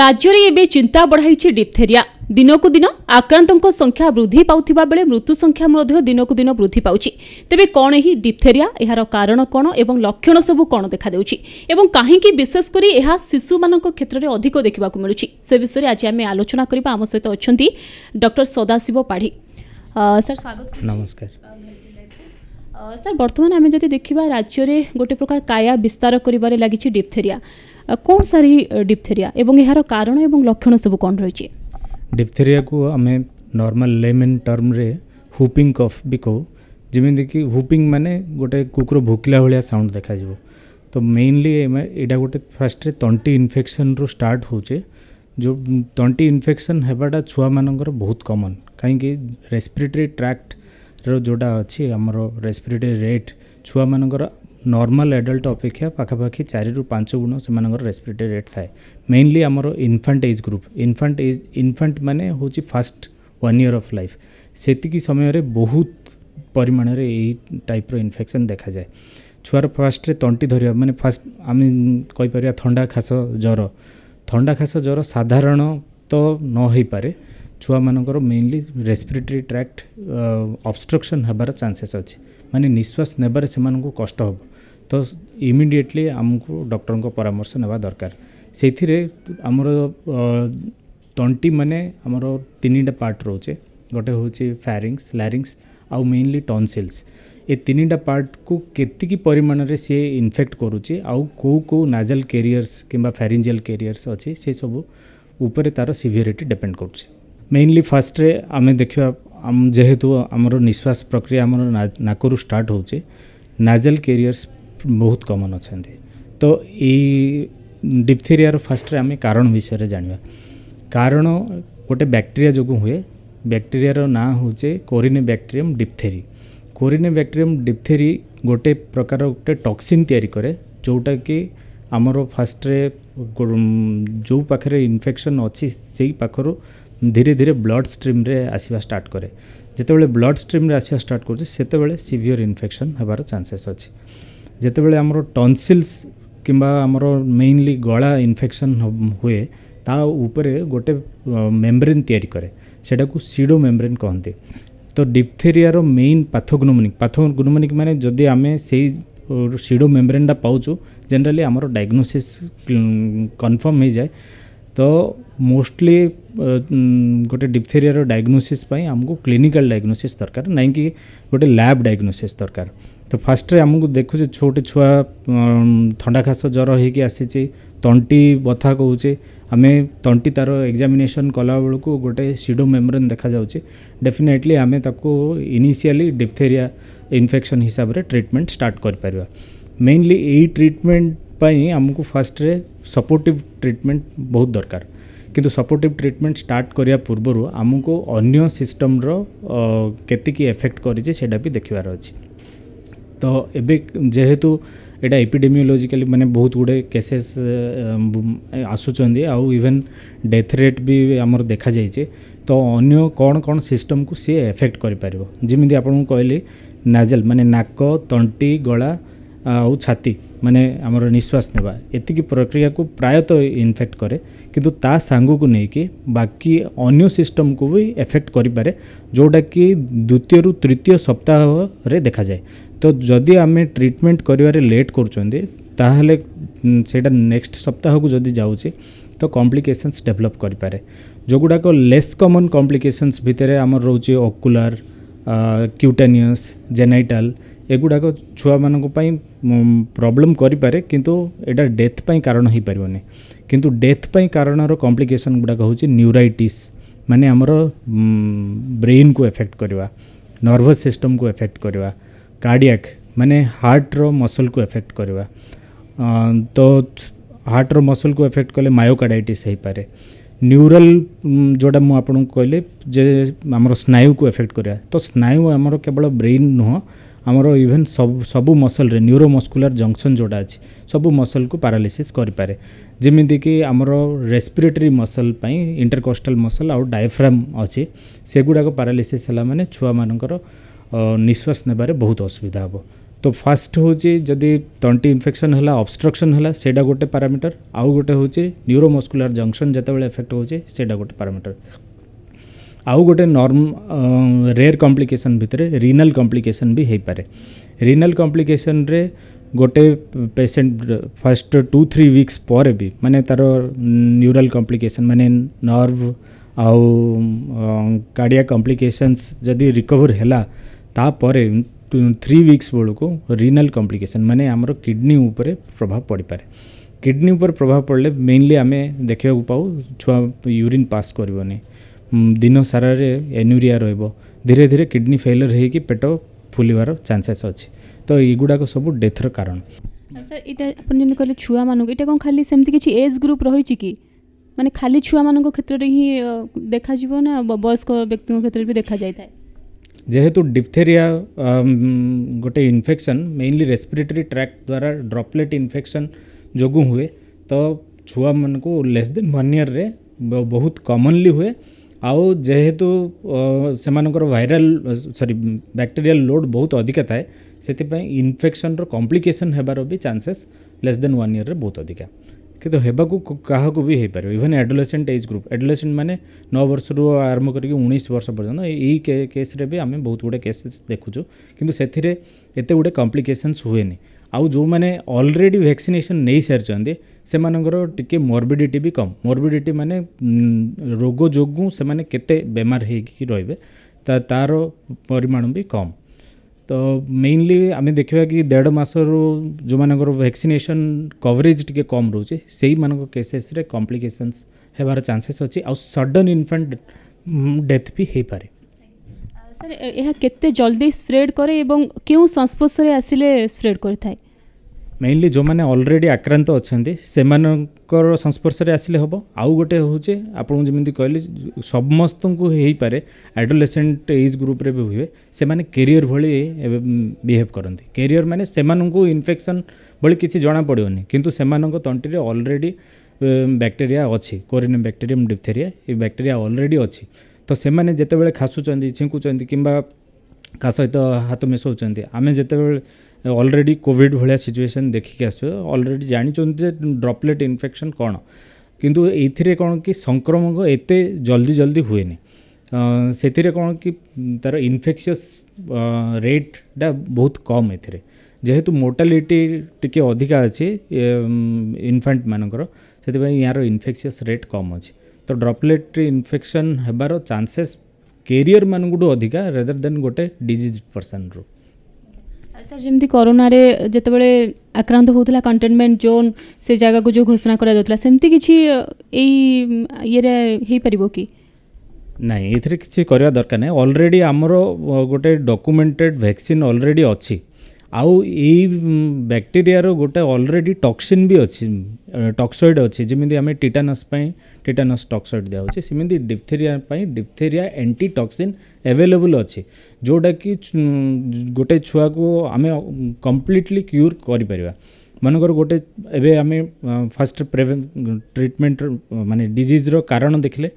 ରାଜ୍ୟରେ ଏବେ ଚିନ୍ତା ବଢ଼ାଇଛି ଡିପ୍ଥେରିଆ ଦିନକୁ ଦିନ ଆକ୍ରାନ୍ତଙ୍କ ସଂଖ୍ୟା ବୃଦ୍ଧି ପାଉଥିବା ବେଳେ ମୃତ୍ୟୁ ସଂଖ୍ୟା ମଧ୍ୟ ଦିନକୁ ଦିନ ବୃଦ୍ଧି ପାଉଛି ତେବେ କ'ଣ ଏହି ଡିପ୍ଥେରିଆ ଏହାର କାରଣ କ'ଣ ଏବଂ ଲକ୍ଷଣ ସବୁ କ'ଣ ଦେଖାଦେଉଛି ଏବଂ କାହିଁକି ବିଶେଷ କରି ଏହା ଶିଶୁମାନଙ୍କ କ୍ଷେତ୍ରରେ ଅଧିକ ଦେଖିବାକୁ ମିଳୁଛି ସେ ବିଷୟରେ ଆଜି ଆମେ ଆଲୋଚନା କରିବା ଆମ ସହିତ ଅଛନ୍ତି ଡକ୍ଟର ସଦାଶିବ ପାଢ଼ୀ ସାର୍ ସ୍ୱାଗତ ନମସ୍କାର ସାର୍ ବର୍ତ୍ତମାନ ଆମେ ଯଦି ଦେଖିବା ରାଜ୍ୟରେ ଗୋଟେ ପ୍ରକାର କାୟା ବିସ୍ତାର କରିବାରେ ଲାଗିଛି ଡିପ୍ଥେରିଆ কোন সারি ডিপথেরিয়া এবং এর কারণ এবং লক্ষণ সব কোণ রয়েছে ডিপথেরিয়া কু আমি নর্মাল লেমেন টর্মরে হুপিং কফ বি কহু ଯେମିତିକି ହୁପିଂ ମାନେ ଗୋଟେ କୁକୁର ଭୁକିଲା ଭଳିଆ ସାଉଣ୍ଡ ଦେଖାଯିବ ତ ମେଇନଲି ଏଇଟା ଗୋଟେ ଫାଷ୍ଟରେ ତଣ୍ଟି ଇନଫେକ୍ସନ୍ରୁ ଷ୍ଟାର୍ଟ ହେଉଛେ ଯେଉଁ ତଣ୍ଟି ଇନଫେକ୍ସନ୍ ହେବାଟା ଛୁଆମାନଙ୍କର ବହୁତ କମନ୍ କାହିଁକି ରେସ୍ପିରେଟରୀ ଟ୍ରାକ୍ଟର ଯେଉଁଟା ଅଛି ଆମର ରେସ୍ପିରେଟରୀ ରେଟ୍ ଛୁଆମାନଙ୍କର নর্মাল এডল্ট অপেক্ষা পাখাপাখি চারি রু পাঁচ গুণ সে রেসপিরেটরি রেট থাকে মেইনলি আমার infant age group infant age infant মানে হচ্ছে first one year of life সেতিকি সময়ের বহুত পরিমাণের এই টাইপর ইনফেকশন দেখা যায় ଛୁଆର ଫାଷ୍ଟରେ ତଣ୍ଟି ଧରିବା ମାନେ ଫାଷ୍ଟ ଆମେ କହିପାରିବା ଥଣ୍ଡା ଖାସ ଜ୍ୱର ଥଣ୍ଡା ଖାସ ଜ୍ୱର ସାଧାରଣତଃ ନ ହୋଇପାରେ ଛୁଆମାନଙ୍କର ମେନଲି ରେସ୍ପିରେଟରୀ ଟ୍ରାକ୍ଟ ଅବଷ୍ଟ୍ରକ୍ସନ୍ ହେବାର ଚାନ୍ସେସ୍ ଅଛି ମାନେ ନିଶ୍ୱାସ ନେବାରେ ସେମାନଙ୍କୁ କଷ୍ଟ ହେବ ତ ଇମିଡ଼ିଏଟଲି ଆମକୁ ଡକ୍ଟରଙ୍କ ପରାମର୍ଶ ନେବା ଦରକାର ସେଇଥିରେ ଆମର ତଣ୍ଟି ମାନେ ଆମର ତିନିଟା ପାର୍ଟ ରହୁଛେ ଗୋଟେ ହେଉଛି ଫ୍ୟାରିଙ୍ଗସ୍ ଲାରିଙ୍ଗସ୍ ଆଉ ମେନଲି ଟନସିଲ୍ସ ଏ ତିନିଟା ପାର୍ଟକୁ କେତିକି ପରିମାଣରେ ସିଏ ଇନଫେକ୍ଟ କରୁଛି ଆଉ କେଉଁ କେଉଁ ନାଜାଲ କେରିୟର୍ସ କିମ୍ବା ଫ୍ୟାରିଞ୍ଜିଆଲ କେରିୟର୍ସ ଅଛି ସେସବୁ ଉପରେ ତା'ର ସିଭିଅରିଟି ଡିପେଣ୍ଡ କରୁଛି ମେନଲି ଫାର୍ଷ୍ଟରେ ଆମେ ଦେଖିବା ଯେହେତୁ ଆମର ନିଶ୍ୱାସ ପ୍ରକ୍ରିୟା ଆମର ନାକରୁ ଷ୍ଟାର୍ଟ ହେଉଛି ନାଜାଲ କେରିୟର୍ସ ବହୁତ କମନ୍ ଅଛନ୍ତି ତ ଏଇ ଡିପ୍ଥେରିଆର ଫାଷ୍ଟରେ ଆମେ କାରଣ ବିଷୟରେ ଜାଣିବା କାରଣ ଗୋଟେ ବ୍ୟାକ୍ଟେରିଆ ଯୋଗୁଁ ହୁଏ ବ୍ୟାକ୍ଟେରିଆର ନାଁ ହେଉଛି କୋରିନେ ବ୍ୟାକ୍ଟେରିୟମ୍ ଡିପ୍ଥେରି କୋରିନେ ବ୍ୟାକ୍ଟେରିୟମ୍ ଡିପ୍ଥେରି ଗୋଟେ ପ୍ରକାର ଗୋଟେ ଟକ୍ସିନ୍ ତିଆରି କରେ ଯେଉଁଟାକି ଆମର ଫାଷ୍ଟରେ ଯେଉଁ ପାଖରେ ଇନଫେକ୍ସନ୍ ଅଛି ସେଇ ପାଖରୁ ଧୀରେ ଧୀରେ ବ୍ଲଡ଼ ଷ୍ଟ୍ରିମ୍ରେ ଆସିବା ଷ୍ଟାର୍ଟ କରେ ଯେତେବେଳେ ବ୍ଲଡ଼ ଷ୍ଟ୍ରିମ୍ରେ ଆସିବା ଷ୍ଟାର୍ଟ କରୁଛି ସେତେବେଳେ ସିଭିଅର୍ ଇନଫେକ୍ସନ୍ ହେବାର ଚାନ୍ସେସ୍ ଅଛି जितेबाला आमर टनसिल्स किमर मेनली गला इनफेक्शन हुए ताऊपर गोटे मेम्ब्रेन तैयारी कै सेटा को सीडो मेम्ब्रेन कहते तो डिप्थेरिया मेन पाथोग्नोमोनिक पाथोग्नोमोनिक मैंने जदि आम से सीडो मेम्ब्रेनटा पाच जेनराली आम डायग्नोसी कन्फर्म हो जाए तो मोस्टली गोटे डिप्थेरिया डायग्नोसीस्पाई आमको क्लीनिकाल डायग्नोसीस् दरकार नहीं कि गोटे लैब डायग्नोसीस् दरकार ତ ଫାଷ୍ଟରେ ଆମକୁ ଦେଖୁଛେ ଛୋଟ ଛୁଆ ଥଣ୍ଡା ଖାସ ଜ୍ୱର ହେଇକି ଆସିଛି ତଣ୍ଟି ବଥା କହୁଛେ ଆମେ ତଣ୍ଟି ତା'ର ଏକ୍ଜାମିନେସନ୍ କଲାବେଳକୁ ଗୋଟେ ସିଡ଼ୋ ମେମ୍ବ୍ରେନ୍ ଦେଖାଯାଉଛି ଡେଫିନେଟଲି ଆମେ ତାକୁ ଇନିସିଆଲି ଡିପ୍ଥେରିଆ ଇନଫେକ୍ସନ୍ ହିସାବରେ ଟ୍ରିଟମେଣ୍ଟ ଷ୍ଟାର୍ଟ କରିପାରିବା ମେନଲି ଏଇ ଟ୍ରିଟମେଣ୍ଟ ପାଇଁ ଆମକୁ ଫାଷ୍ଟରେ ସପୋର୍ଟିଭ୍ ଟ୍ରିଟମେଣ୍ଟ ବହୁତ ଦରକାର କିନ୍ତୁ ସପୋର୍ଟିଭ୍ ଟ୍ରିଟମେଣ୍ଟ ଷ୍ଟାର୍ଟ କରିବା ପୂର୍ବରୁ ଆମକୁ ଅନ୍ୟ ସିଷ୍ଟମ୍ର କେତିକି ଏଫେକ୍ଟ କରିଛି ସେଇଟା ବି ଦେଖିବାର ଅଛି ତ ଏବେ ଯେହେତୁ ଏଇଟା ଏପିଡେମିଓଲୋଜିକାଲି ମାନେ ବହୁତ ଗୁଡ଼ିଏ କେସେସ୍ ଆସୁଛନ୍ତି ଆଉ ଇଭେନ୍ ଡେଥ୍ ରେଟ୍ ବି ଆମର ଦେଖାଯାଇଛି ତ ଅନ୍ୟ କ'ଣ କ'ଣ ସିଷ୍ଟମ୍କୁ ସିଏ ଏଫେକ୍ଟ କରିପାରିବ ଯେମିତି ଆପଣଙ୍କୁ କହିଲି ନାଜେଲ୍ ମାନେ ନାକ ତଣ୍ଟି ଗଳା ଆଉ ଛାତି ମାନେ ଆମର ନିଶ୍ୱାସ ନେବା ଏତିକି ପ୍ରକ୍ରିୟାକୁ ପ୍ରାୟତଃ ଇନଫେକ୍ଟ କରେ କିନ୍ତୁ ତା ସାଙ୍ଗକୁ ନେଇକି ବାକି ଅନ୍ୟ ସିଷ୍ଟମକୁ ବି ଏଫେକ୍ଟ କରିପାରେ ଯେଉଁଟାକି ଦ୍ୱିତୀୟରୁ ତୃତୀୟ ସପ୍ତାହରେ ଦେଖାଯାଏ ତ ଯଦି ଆମେ ଟ୍ରିଟମେଣ୍ଟ କରିବାରେ ଲେଟ୍ କରୁଛନ୍ତି ତାହେଲେ ସେଇଟା ନେକ୍ସଟ ସପ୍ତାହକୁ ଯଦି ଯାଉଛି ତ କମ୍ପ୍ଲିକେସନ୍ସ ଡେଭଲପ୍ କରିପାରେ ଯେଉଁଗୁଡ଼ାକ ଲେସ୍ କମନ୍ କମ୍ପ୍ଲିକେସନ୍ସ ଭିତରେ ଆମର ରହୁଛି ଅକୁଲାର କ୍ୟୁଟାନିୟସ୍ ଜେନାଇଟାଲ୍ ଏଗୁଡ଼ାକ ଛୁଆମାନଙ୍କ ପାଇଁ ପ୍ରୋବ୍ଲେମ୍ କରିପାରେ କିନ୍ତୁ ଏଇଟା ଡେଥ୍ ପାଇଁ କାରଣ ହେଇପାରିବନି କିନ୍ତୁ ଡେଥ୍ ପାଇଁ କାରଣର କମ୍ପ୍ଲିକେସନ୍ ଗୁଡ଼ାକ ହେଉଛି ନ୍ୟୁରାଇଟିସ୍ ମାନେ ଆମର ବ୍ରେନ୍କୁ ଏଫେକ୍ଟ କରିବା ନର୍ଭସ୍ ସିଷ୍ଟମ୍କୁ ଏଫେକ୍ଟ କରିବା କାର୍ଡ଼ିଆକ୍ ମାନେ ହାର୍ଟର ମସଲ୍କୁ ଏଫେକ୍ଟ କରିବା ତ ହାର୍ଟର ମସଲ୍କୁ ଏଫେକ୍ଟ କଲେ ମାୟୋକାର୍ଡ଼ାଇଟିସ୍ ହେଇପାରେ ନ୍ୟୁରାଲ ଯେଉଁଟା ମୁଁ ଆପଣଙ୍କୁ କହିଲି ଯେ ଆମର ସ୍ନାୟୁକୁ ଏଫେକ୍ଟ କରିବା ତ ସ୍ନାୟୁ ଆମର କେବଳ ବ୍ରେନ୍ ନୁହଁ ଆମର ଇଭେନ୍ ସବୁ ସବୁ ମସଲରେ ନ୍ୟୁରୋମସ୍କୁଲାର ଜଙ୍କସନ୍ ଯେଉଁଟା ଅଛି ସବୁ ମସଲକୁ ପାରାଲିସିସ୍ କରିପାରେ ଯେମିତିକି ଆମର ରେସ୍ପିରେଟୋରୀ ମସଲ ପାଇଁ ଇଣ୍ଟରକଷ୍ଟାଲ ମସଲ ଆଉ ଡାଏଫ୍ରାମ୍ ଅଛି ସେଗୁଡ଼ାକ ପାରାଲିସିସ୍ ହେଲା ମାନେ ଛୁଆମାନଙ୍କର ନିଶ୍ୱାସ ନେବାରେ ବହୁତ ଅସୁବିଧା ହେବ ତ ଫାଷ୍ଟ ହେଉଛି ଯଦି ତଣ୍ଟି ଇନଫେକ୍ସନ୍ ହେଲା ଅବଷ୍ଟ୍ରକ୍ସନ୍ ହେଲା ସେଇଟା ଗୋଟେ ପାରାମିଟର ଆଉ ଗୋଟେ ହେଉଛି ନ୍ୟୁରୋମସ୍କୁଲାର ଜଙ୍କସନ୍ ଯେତେବେଳେ ଏଫେକ୍ଟ ହେଉଛି ସେଇଟା ଗୋଟେ ପାରାମିଟର ଆଉ ଗୋଟେ ନର୍ମ ରେୟାର କମ୍ପ୍ଲିକେସନ୍ ଭିତରେ ରିନାଲ୍ କମ୍ପ୍ଲିକେସନ୍ ବି ହେଇପାରେ ରିନାଲ୍ କମ୍ପ୍ଲିକେସନ୍ରେ ଗୋଟେ patient first two three weeks ପରେ ବି ମାନେ ତା'ର ନ୍ୟୁରାଲ୍ କମ୍ପ୍ଲିକେସନ୍ ମାନେ ନର୍ଭ ଆଉ କାର୍ଡ଼ିଆ କମ୍ପ୍ଲିକେସନ୍ସ ଯଦି ରିକଭର ହେଲା ତାପରେ ଥ୍ରୀ ୱିକ୍ସ ବେଳକୁ ରିନାଲ୍ କମ୍ପ୍ଲିକେସନ୍ ମାନେ ଆମର କିଡ଼ନୀ ଉପରେ ପ୍ରଭାବ ପଡ଼ିପାରେ କିଡ଼ନୀ ଉପରେ ପ୍ରଭାବ ପଡ଼ିଲେ ମେନଲି ଆମେ ଦେଖିବାକୁ ପାଉ ଛୁଆ ୟୁରିନ୍ ପାସ୍ କରିବନି दिन सारे एनुरीिया रीरे धीरे किडनी फेलर हो पेट फुलबार चान्सेस अच्छे तो युवा सब डेथर कारण सर ये कह छुआ मान ये कौन खाली सेमती एज ग्रुप रही कि मैंने खाली छुआ मान क्षेत्र में ही देखा ना वयस्क व्यक्ति क्षेत्र में भी देखा जाए जेहेतु डिफ्थेरिया गोटे इनफेक्शन मेनली रेस्पिरेटरी ट्रैक्ट द्वारा ड्रपलेट इनफेक्शन जो हुए तो छुआ मान को लेस देन वन इयर रे बहुत कमनली हुए जेहेतु से भाइराल सरी बैक्टेरियाल लोड बहुत अधिका थाए से इनफेक्शन रम्प्लिकेसन होबार भी chances less than one year बहुत अधिका कितु होगा क्या भी हो पार even adolescent age group adolescent मैंने नौ वर्ष रु आरंभ कर उन्नीस वर्ष पर्यटन यही केस आम बहुत गुड़े केसेस देखु कितु से एत गुड़े कम्प्लिकेसन्स हुए नहीं आउ जो मैंने अलरेडी भैक्सीनेसन नहीं सारी ସେମାନଙ୍କର ଟିକେ ମର୍ବିଡ଼ିଟି ବି କମ୍ ମର୍ବିଡ଼ିଟି ମାନେ ରୋଗ ଯୋଗୁଁ ସେମାନେ କେତେ ବେମାର ହେଇକି ରହିବେ ତା ତା'ର ପରିମାଣ ବି କମ୍ ତ ମେଇନଲି ଆମେ ଦେଖିବା କି ଦେଢ଼ ମାସରୁ ଯେଉଁମାନଙ୍କର ଭ୍ୟାକ୍ସିନେସନ୍ କଭରେଜ୍ ଟିକେ କମ୍ ରହୁଛି ସେଇମାନଙ୍କ କେସେସ୍ରେ କମ୍ପ୍ଲିକେସନ୍ସ ହେବାର ଚାନ୍ସେସ୍ ଅଛି ଆଉ ସଡନ୍ ଇନଫାଣ୍ଟ ଡେଥ୍ ବି ହେଇପାରେ ସାର୍ ଏହା କେତେ ଜଲ୍ଦି ସ୍ପ୍ରେଡ୍ କରେ ଏବଂ କେଉଁ ସଂସ୍ପର୍ଶରେ ଆସିଲେ ସ୍ପ୍ରେଡ୍ କରିଥାଏ মেইনলি ଯେଉଁମାନେ ଅଲରେଡ଼ି ଆକ୍ରାନ୍ତ ଅଛନ୍ତି ସେମାନଙ୍କର ସଂସ୍ପର୍ଶରେ ଆସିଲେ ହେବ ଆଉ ଗୋଟେ ହେଉଛି ଆପଣଙ୍କୁ ଯେମିତି କହିଲି ସମସ୍ତଙ୍କୁ ହେଇପାରେ ଆଡ଼ୋଲେସେଣ୍ଟ ଏଜ୍ ଗ୍ରୁପ୍ରେ ବି ହୁଏ ସେମାନେ କେରିୟର ଭଳି ବିହେଭ୍ କରନ୍ତି କେରିୟର ମାନେ ସେମାନଙ୍କୁ ଇନଫେକ୍ସନ୍ ଭଳି କିଛି ଜଣାପଡ଼ିବନି କିନ୍ତୁ ସେମାନଙ୍କ ତଣ୍ଟିରେ ଅଲରେଡ଼ି ବ୍ୟାକ୍ଟେରିଆ ଅଛି କୋରିନ ବ୍ୟାକ୍ଟେରିୟମ୍ ଡିପ୍ଥେରିଆ ଏ ବ୍ୟାକ୍ଟେରିଆ ଅଲରେଡ଼ି ଅଛି ତ ସେମାନେ ଯେତେବେଳେ ଖାସୁଛନ୍ତି ଛିଙ୍କୁଛନ୍ତି କିମ୍ବା କାହା ସହିତ ହାତ ମିଶାଉଛନ୍ତି ଆମେ ଯେତେବେଳେ ଅଲରେଡ଼ି କୋଭିଡ଼ ଭଳିଆ ସିଚୁଏସନ୍ ଦେଖିକି ଆସୁଛ ଅଲରେଡ଼ି ଜାଣିଛନ୍ତି ଯେ ଡ୍ରପଲେଟ୍ ଇନଫେକ୍ସନ୍ କ'ଣ କିନ୍ତୁ ଏଇଥିରେ କ'ଣ କି ସଂକ୍ରମକ ଏତେ ଜଲ୍ଦି ଜଲ୍ଦି ହୁଏନି ସେଥିରେ କ'ଣ କି ତା'ର ଇନଫେକ୍ସିୟସ୍ ରେଟ୍ଟା ବହୁତ କମ୍ ଏଥିରେ ଯେହେତୁ ମୋର୍ଟାଲିଟି ଟିକେ ଅଧିକା ଅଛି ଇନଫାଣ୍ଟମାନଙ୍କର ସେଥିପାଇଁ ଏହାର ଇନଫେକ୍ସିୟସ୍ ରେଟ୍ କମ୍ ଅଛି ତ ଡ୍ରପଲେଟ୍ ଇନଫେକ୍ସନ୍ ହେବାର ଚାନ୍ସେସ୍ କେରିୟରମାନଙ୍କଠୁ ଅଧିକା ରେଦର୍ ଦେନ୍ ଗୋଟେ ଡିଜିଜ୍ ପର୍ସନ୍ରୁ सर जमी करोन जिते बड़े आक्रांत होता कंटेनमेंट जोन से जगह को जो घोषणा कर ना ये किसी दरकार नहीं अलरेडी आमर गोटे डक्यूमेंटेड भैक्सीन अलरेडी अच्छी ଆଉ ଏଇ ବ୍ୟାକ୍ଟେରିଆର ଗୋଟେ ଅଲରେଡ଼ି ଟକ୍ସିନ୍ ବି ଅଛି ଟକ୍ସଏଡ଼୍ ଅଛି ଯେମିତି ଆମେ ଟିଟାନସ୍ ପାଇଁ ଟିଟାନସ୍ ଟକ୍ସଏଡ଼୍ ଦିଆହେଉଛି ସେମିତି ଡିପ୍ଥେରିଆ ପାଇଁ ଡିପ୍ଥେରିଆ ଆଣ୍ଟି ଟକ୍ସିନ୍ ଆଭେଲେବୁଲ୍ ଅଛି ଯେଉଁଟାକି ଗୋଟେ ଛୁଆକୁ ଆମେ କମ୍ପ୍ଲିଟଲି କ୍ୟୁର୍ କରିପାରିବା ମନେକର ଗୋଟେ ଏବେ ଆମେ ଫାଷ୍ଟ ପ୍ରେଭେ ଟ୍ରିଟମେଣ୍ଟ ମାନେ ଡିଜିଜ୍ର କାରଣ ଦେଖିଲେ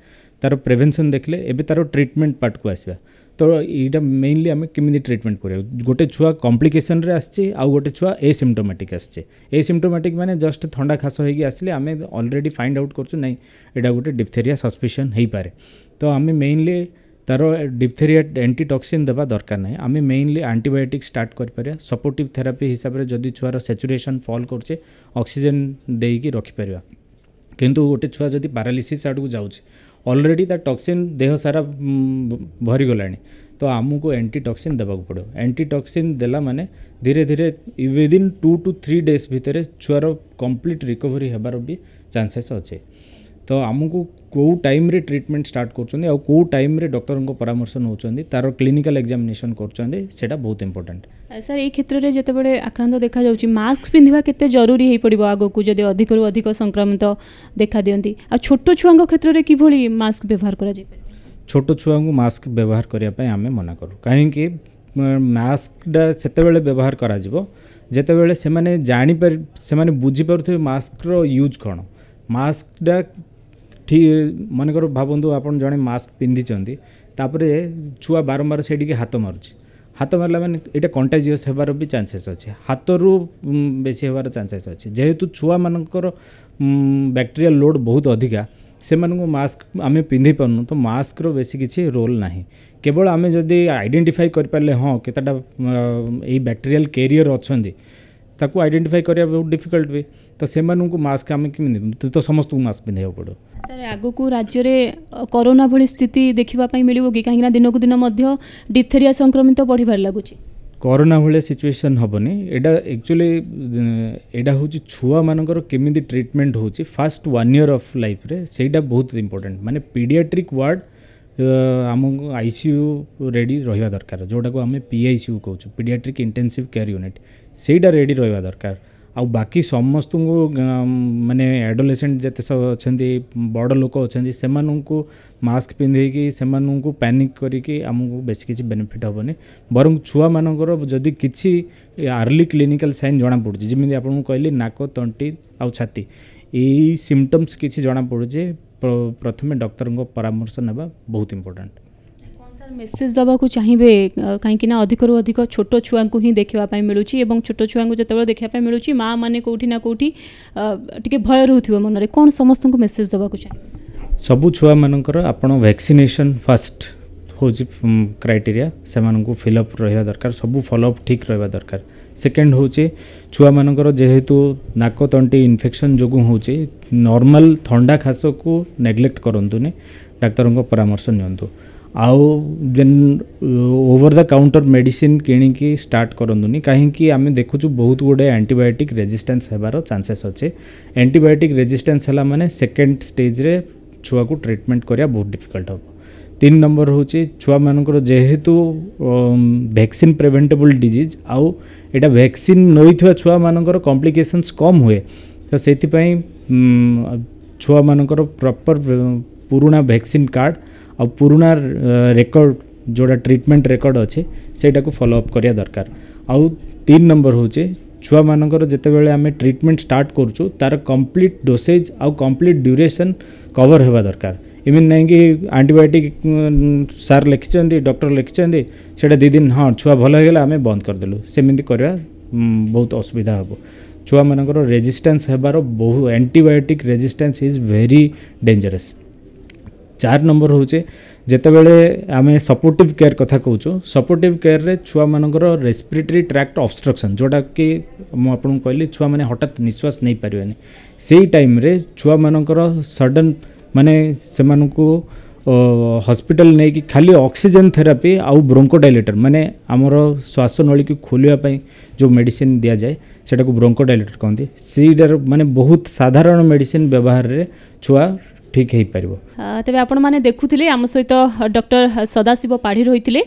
ତା'ର ପ୍ରିଭେନ୍ସନ୍ ଦେଖିଲେ ଏବେ ତା'ର ଟ୍ରିଟମେଣ୍ଟ ପାର୍ଟକୁ ଆସିବା तो यहाँ मेनली आम कमी ट्रिटमेंट कर गोटे छुआ कम्प्लिकेसन आउ गोटे छुआ ए सीमटोमाटिक आसमटोमाटिक मैंने जस्ट थंडा खास होसिले आम अलरेडी फाइंड आउट करें गोटे डिप्थेरिया सस्पेसन हो पाए तो आम मेनली तर डिप्थेरिया एंटीटक्सीन देवा दरकार ना आम मेनली आंटीबायोटिक स्टार्ट कर सपोर्टिव थेरापी हिसाब से जब छुआर सेचुरेसन फल करे अक्सीजेन देकर रखिपर कितु गोटे छुआ जब पारालीसीस आड़ को जाऊँगी ଅଲରେଡ଼ି ତା ଟକ୍ସିନ୍ ଦେହ ସାରା ଭରିଗଲାଣି ତ ଆମକୁ ଆଣ୍ଟିଟକ୍ସିନ୍ ଦେବାକୁ ପଡ଼ିବ ଆଣ୍ଟିଟକ୍ସିନ୍ ଦେଲା ମାନେ ଧୀରେ ଧୀରେ within two two three days ଭିତରେ ଛୁଆର କମ୍ପ୍ଲିଟ୍ ରିକଭରି ହେବାର ବି ଚାନ୍ସେସ୍ ଅଛି ତ ଆମକୁ କେଉଁ ଟାଇମ୍ରେ ଟ୍ରିଟମେଣ୍ଟ ଷ୍ଟାର୍ଟ କରୁଛନ୍ତି ଆଉ କେଉଁ ଟାଇମ୍ରେ ଡକ୍ଟରଙ୍କ ପରାମର୍ଶ ନେଉଛନ୍ତି ତା'ର କ୍ଲିନିକାଲ୍ ଏକ୍ଜାମିନେସନ୍ କରୁଛନ୍ତି ସେଇଟା ବହୁତ ଇମ୍ପୋର୍ଟାଣ୍ଟ ସାର୍ ଏଇ କ୍ଷେତ୍ରରେ ଯେତେବେଳେ ଆକ୍ରାନ୍ତ ଦେଖାଯାଉଛି ମାସ୍କ ପିନ୍ଧିବା କେତେ ଜରୁରୀ ହୋଇପଡ଼ିବ ଆଗକୁ ଯଦି ଅଧିକରୁ ଅଧିକ ସଂକ୍ରମିତ ଦେଖାଦିଅନ୍ତି ଆଉ ଛୋଟ ଛୁଆଙ୍କ କ୍ଷେତ୍ରରେ କିଭଳି ମାସ୍କ ବ୍ୟବହାର କରାଯାଇପାରିବ ଛୋଟ ଛୁଆଙ୍କୁ ମାସ୍କ ବ୍ୟବହାର କରିବା ପାଇଁ ଆମେ ମନା କରୁ କାହିଁକି ମାସ୍କଟା ସେତେବେଳେ ବ୍ୟବହାର କରାଯିବ ଯେତେବେଳେ ସେମାନେ ଜାଣିପାରି ସେମାନେ ବୁଝିପାରୁଥିବେ ମାସ୍କର ୟୁଜ୍ କ'ଣ ମାସ୍କଟା ଠିକ୍ ମନେକର ଭାବନ୍ତୁ ଆପଣ ଜଣେ ମାସ୍କ ପିନ୍ଧିଛନ୍ତି ତା'ପରେ ଛୁଆ ବାରମ୍ବାର ସେଇଠିକି ହାତ ମାରୁଛି ହାତ ମାରିଲା ମାନେ ଏଇଟା କଣ୍ଟାଜିୟସ୍ ହେବାର ବି ଚାନ୍ସେସ୍ ଅଛି ହାତରୁ ବେଶୀ ହେବାର ଚାନ୍ସେସ୍ ଅଛି ଯେହେତୁ ଛୁଆମାନଙ୍କର ବ୍ୟାକ୍ଟେରିଆ ଲୋଡ଼୍ ବହୁତ ଅଧିକା ସେମାନଙ୍କୁ ମାସ୍କ ଆମେ ପିନ୍ଧେଇ ପାରୁନୁ ତ ମାସ୍କର ବେଶୀ କିଛି ରୋଲ୍ ନାହିଁ କେବଳ ଆମେ ଯଦି ଆଇଡେଣ୍ଟିଫାଇ କରିପାରିଲେ ହଁ କେତେଟା ଏଇ ବ୍ୟାକ୍ଟେରିଆଲ୍ କେରିୟର୍ ଅଛନ୍ତି ତାକୁ ଆଇଡେଣ୍ଟିଫାଇ କରିବା ବହୁତ ଡିଫିକଲ୍ଟ ବି तो से मस्क आम कमी तो समस्त मस्क पिंधा पड़ो सर आगक राज्य में करोना भिति देखा मिली कि कहीं दिनक दिन डिथेरी संक्रमित बढ़िवार लगुच करोना भाई सिचुएसन हेनी एटा एक्चुअली एटा हूँ छुआ मान केमी ट्रिटमेंट हूँ first one year of life से बहुत इंपोर्टाट मानने पीडियाट्रिक वार्ड आम आईसीयू रेडी रहा दरकार जोटा को आम पी आईसीयू कौ पीडियाट्रिक इंटेनसीव केयर यूनिट सेडी रहा दरकार ଆଉ ବାକି ସମସ୍ତଙ୍କୁ ମାନେ ଆଡ଼ୋଲେସେଣ୍ଟ ଯେତେ ସବୁ ଅଛନ୍ତି ବଡ଼ ଲୋକ ଅଛନ୍ତି ସେମାନଙ୍କୁ ମାସ୍କ ପିନ୍ଧେଇକି ସେମାନଙ୍କୁ ପ୍ୟାନିକ୍ କରିକି ଆମକୁ ବେଶୀ କିଛି ବେନିଫିଟ୍ ହେବନି ବରଂ ଛୁଆମାନଙ୍କର ଯଦି କିଛି ଆର୍ଲି କ୍ଲିନିକାଲ୍ ସାଇନ୍ ଜଣାପଡ଼ୁଛି ଯେମିତି ଆପଣଙ୍କୁ କହିଲି ନାକ ତଣ୍ଟି ଆଉ ଛାତି ଏଇ ସିମ୍ପଟମ୍ସ କିଛି ଜଣାପଡ଼ୁଛି ପ୍ରଥମେ ଡକ୍ଟରଙ୍କ ପରାମର୍ଶ ନେବା ବହୁତ ଇମ୍ପୋର୍ଟାଣ୍ଟ मेसेज दबा को चाहिए कहीं अधिक रू अधिक छोट छुआ ही देखापी मिलूँ और छोट छुआ जो देखा मिलूँ माँ मैंने कौटी ना कौटी टी भय रोथ मनरे कौन समस्त को मेसेज दबा को चाहिए सब छुआ मानकर आपक्सीनेसन फास्ट हूँ क्राइटेरिया फिलअप रहा दरकार सब फलोअप ठीक रहा दरकार सेकेंड हूँ छुआ मान जेहेतु नाक तंटी इनफेक्शन जो हूँ नर्माल थंडा खास को नेग्लेक्ट करूनी डाक्तर परामर्श निंतु ଆଉ ଯେନ୍ ଓଭର୍ ଦ କାଉଣ୍ଟର୍ ମେଡ଼ିସିନ୍ କିଣିକି ଷ୍ଟାର୍ଟ କରନ୍ତୁନି କାହିଁକି ଆମେ ଦେଖୁଛୁ ବହୁତ ଗୁଡ଼ିଏ ଆଣ୍ଟିବାୟୋଟିକ୍ ରେଜିଷ୍ଟାନ୍ସ ହେବାର ଚାନ୍ସେସ୍ ଅଛି ଆଣ୍ଟିବାୟୋଟିକ୍ ରେଜିଷ୍ଟାନ୍ସ ହେଲା ମାନେ ସେକେଣ୍ଡ ଷ୍ଟେଜ୍ରେ ଛୁଆକୁ ଟ୍ରିଟମେଣ୍ଟ କରିବା ବହୁତ ଡିଫିକଲ୍ଟ ହେବ ତିନି ନମ୍ବର ହେଉଛି ଛୁଆମାନଙ୍କର ଯେହେତୁ ଭ୍ୟାକ୍ସିନ୍ ପ୍ରିଭେଣ୍ଟେବୁଲ୍ ଡିଜିଜ୍ ଆଉ ଏଇଟା ଭ୍ୟାକ୍ସିନ୍ ନେଇଥିବା ଛୁଆମାନଙ୍କର କମ୍ପ୍ଲିକେସନ୍ସ କମ୍ ହୁଏ ତ ସେଇଥିପାଇଁ ଛୁଆମାନଙ୍କର ପ୍ରପର୍ ପୁରୁଣା ଭ୍ୟାକ୍ସିନ୍ କାର୍ଡ଼ आ रेकर्ड जो ट्रिटमेंट रेकर्ड अच्छे से फलोअप करा दरकार आन नंबर हूँ छुआ मानकर जितेबाला आम ट्रिटमेंट स्टार्ट कर कम्प्लीट डोसेज आउ कम्प्लीट ड्यूरेसन कवर होगा दरकार इमें नहीं कि आंटीबायोटिक सार लिखिं डक्टर लिखिंट से दिन हाँ छुआ भल होगा आम बंद करदेल सेम बहुत असुविधा हम छुआ मानक रेजिस्टेन्स होबार बहु antibiotic resistance is very dangerous ଚାରି ନମ୍ବର ହେଉଛି ଯେତେବେଳେ ଆମେ ସପୋର୍ଟିଭ୍ କେୟାର କଥା କହୁଛୁ ସପୋର୍ଟିଭ୍ କେୟାରରେ ଛୁଆମାନଙ୍କର ରେସ୍ପିରେଟୋରୀ ଟ୍ରାକ୍ଟ ଅବଷ୍ଟ୍ରକ୍ସନ୍ ଯେଉଁଟାକି ମୁଁ ଆପଣଙ୍କୁ କହିଲି ଛୁଆମାନେ ହଠାତ୍ ନିଶ୍ୱାସ ନେଇପାରିବେନି ସେଇ ଟାଇମ୍ରେ ଛୁଆମାନଙ୍କର ସଡ଼ନ୍ ମାନେ ସେମାନଙ୍କୁ ହସ୍ପିଟାଲ ନେଇକି ଖାଲି ଅକ୍ସିଜେନ୍ ଥେରାପି ଆଉ ବ୍ରୋଙ୍କୋଡାଇଲେଟର ମାନେ ଆମର ଶ୍ୱାସନଳୀକୁ ଖୋଲିବା ପାଇଁ ଯେଉଁ ମେଡ଼ିସିନ୍ ଦିଆଯାଏ ସେଟାକୁ ବ୍ରୋଙ୍କୋଡାଇଲେଟର କହନ୍ତି ସେଇଟାର ମାନେ ବହୁତ ସାଧାରଣ ମେଡ଼ିସିନ୍ ବ୍ୟବହାରରେ ଛୁଆ ঠিক হয়ে হয়েপার তবে আপনার দেখুলে আম সহিত ডক্টর সদাশিব পাড়ি রয়েছে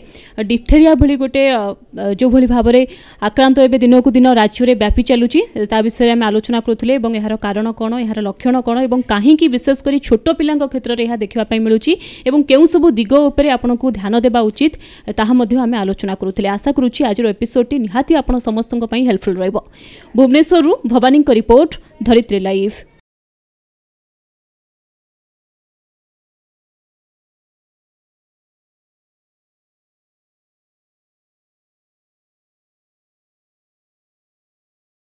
ডিপথেরিয়া ভি গোটে যেভাবে ভাবে আক্রান্ত এবে দিনক দিন রাজ্যের ব্যাপি চালুচি তা বিষয়ে আমি আলোচনা করুলে এবং এর কারণ কোণ এর লক্ষণ কোণ এবং কাহিকি বিশেষ করে ছোট পিলা ক্ষেত্রে এ দেখা মিলুচি এবং কেউ সবু দিগ উপরে আপনার ধ্যান দেওয়া উচিত তাহা মধ্যে আমি আলোচনা করুলে আশা করুচি আজ এপিসোডটি নিহতি আপনার সমস্ত হেল্পফুল রহব ভুবনেশ্বর ভবানী রিপোর্ট ধরিত্রী লাইফ